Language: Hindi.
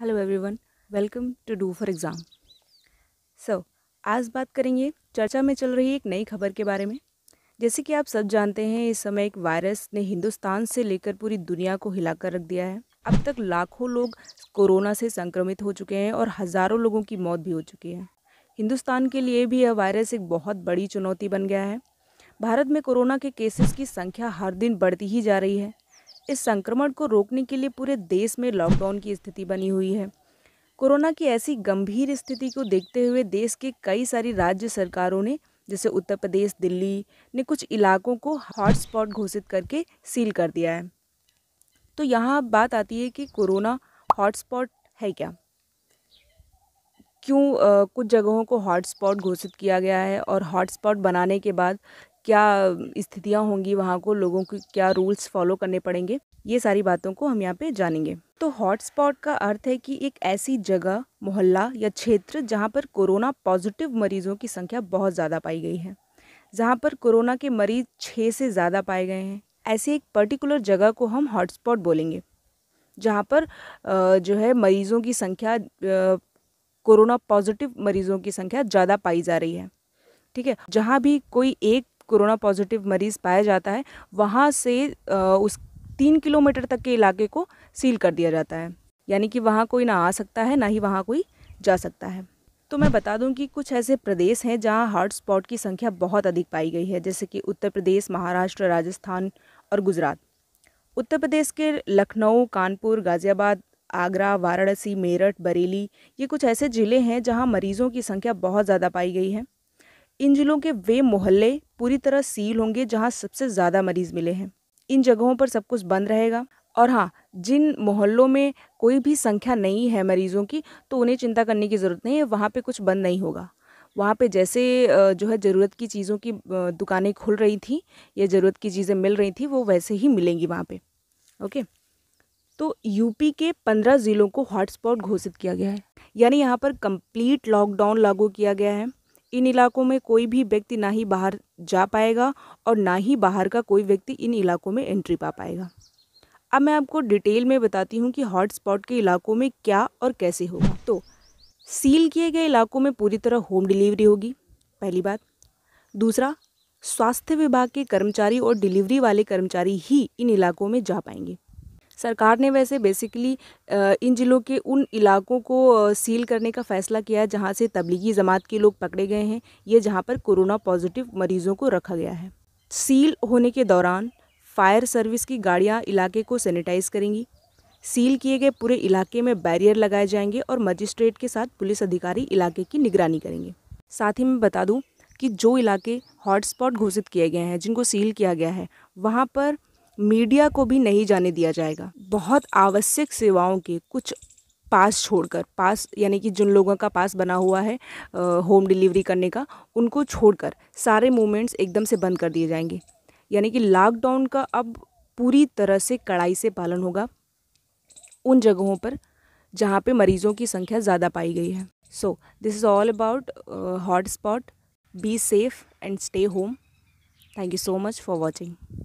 hello everyone welcome to do for exam so आज बात करेंगे चर्चा में चल रही एक नई खबर के बारे में जैसे कि आप सब जानते हैं इस समय एक वायरस ने हिंदुस्तान से लेकर पूरी दुनिया को हिलाकर रख दिया है अब तक लाखों लोग कोरोना से संक्रमित हो चुके हैं और हज़ारों लोगों की मौत भी हो चुकी है हिंदुस्तान के लिए भी यह वायरस एक बहुत बड़ी चुनौती बन गया है भारत में कोरोना के केसेस की संख्या हर दिन बढ़ती ही जा रही है इस संक्रमण को रोकने के लिए पूरे देश में लॉकडाउन की स्थिति बनी हुई है कोरोना की ऐसी गंभीर स्थिति को देखते हुए देश के कई सारी राज्य सरकारों ने जैसे उत्तर प्रदेश दिल्ली ने कुछ इलाकों को हॉटस्पॉट घोषित करके सील कर दिया है तो यहाँ बात आती है कि कोरोना हॉटस्पॉट है क्या क्यों कुछ जगहों को हॉटस्पॉट घोषित किया गया है और हॉटस्पॉट बनाने के बाद क्या स्थितियाँ होंगी वहाँ को लोगों को क्या रूल्स फॉलो करने पड़ेंगे ये सारी बातों को हम यहाँ पे जानेंगे तो हॉटस्पॉट का अर्थ है कि एक ऐसी जगह मोहल्ला या क्षेत्र जहाँ पर कोरोना पॉजिटिव मरीजों की संख्या बहुत ज़्यादा पाई गई है जहाँ पर कोरोना के मरीज छः से ज़्यादा पाए गए हैं ऐसे एक पर्टिकुलर जगह को हम हॉटस्पॉट बोलेंगे जहाँ पर जो है मरीज़ों की संख्या कोरोना पॉजिटिव मरीज़ों की संख्या ज़्यादा पाई जा रही है ठीक है जहाँ भी कोई एक कोरोना पॉजिटिव मरीज़ पाया जाता है वहाँ से उस तीन किलोमीटर तक के इलाके को सील कर दिया जाता है यानी कि वहाँ कोई ना आ सकता है ना ही वहाँ कोई जा सकता है तो मैं बता दूं कि कुछ ऐसे प्रदेश हैं जहां हॉट स्पॉट की संख्या बहुत अधिक पाई गई है जैसे कि उत्तर प्रदेश महाराष्ट्र राजस्थान और गुजरात उत्तर प्रदेश के लखनऊ कानपुर गाज़ियाबाद आगरा वाराणसी मेरठ बरेली ये कुछ ऐसे ज़िले हैं जहां मरीज़ों की संख्या बहुत ज़्यादा पाई गई है इन जिलों के वे मोहल्ले पूरी तरह सील होंगे जहां सबसे ज़्यादा मरीज मिले हैं इन जगहों पर सब कुछ बंद रहेगा और हाँ जिन मोहल्लों में कोई भी संख्या नहीं है मरीजों की तो उन्हें चिंता करने की ज़रूरत नहीं है वहाँ पे कुछ बंद नहीं होगा वहाँ पे जैसे जो है ज़रूरत की चीज़ों की दुकानें खुल रही थी या ज़रूरत की चीज़ें मिल रही थी वो वैसे ही मिलेंगी वहाँ पे ओके तो यूपी के पंद्रह ज़िलों को हॉटस्पॉट घोषित किया गया है यानी यहाँ पर कंप्लीट लॉकडाउन लागू किया गया है इन इलाकों में कोई भी व्यक्ति ना ही बाहर जा पाएगा और ना ही बाहर का कोई व्यक्ति इन इलाकों में एंट्री पा पाएगा अब मैं आपको डिटेल में बताती हूँ कि हॉटस्पॉट के इलाकों में क्या और कैसे होगा तो सील किए गए इलाकों में पूरी तरह होम डिलीवरी होगी पहली बात दूसरा स्वास्थ्य विभाग के कर्मचारी और डिलीवरी वाले कर्मचारी ही इन इलाकों में जा पाएंगे सरकार ने वैसे बेसिकली इन ज़िलों के उन इलाकों को सील करने का फ़ैसला किया है जहाँ से तबलीगी जमात के लोग पकड़े गए हैं ये जहाँ पर कोरोना पॉजिटिव मरीज़ों को रखा गया है सील होने के दौरान फायर सर्विस की गाड़ियाँ इलाके को सैनिटाइज़ करेंगी सील किए गए पूरे इलाके में बैरियर लगाए जाएंगे और मजिस्ट्रेट के साथ पुलिस अधिकारी इलाके की निगरानी करेंगे साथ ही मैं बता दूं कि जो इलाके हॉटस्पॉट घोषित किए गए हैं जिनको सील किया गया है वहाँ पर मीडिया को भी नहीं जाने दिया जाएगा बहुत आवश्यक सेवाओं के कुछ पास छोड़कर पास यानी कि जिन लोगों का पास बना हुआ है आ, होम डिलीवरी करने का उनको छोड़कर सारे मूवमेंट्स एकदम से बंद कर दिए जाएंगे यानी कि लॉकडाउन का अब पूरी तरह से कड़ाई से पालन होगा उन जगहों पर जहाँ पे मरीज़ों की संख्या ज़्यादा पाई गई है so this is all about hot spot be safe and stay home thank you so much for watching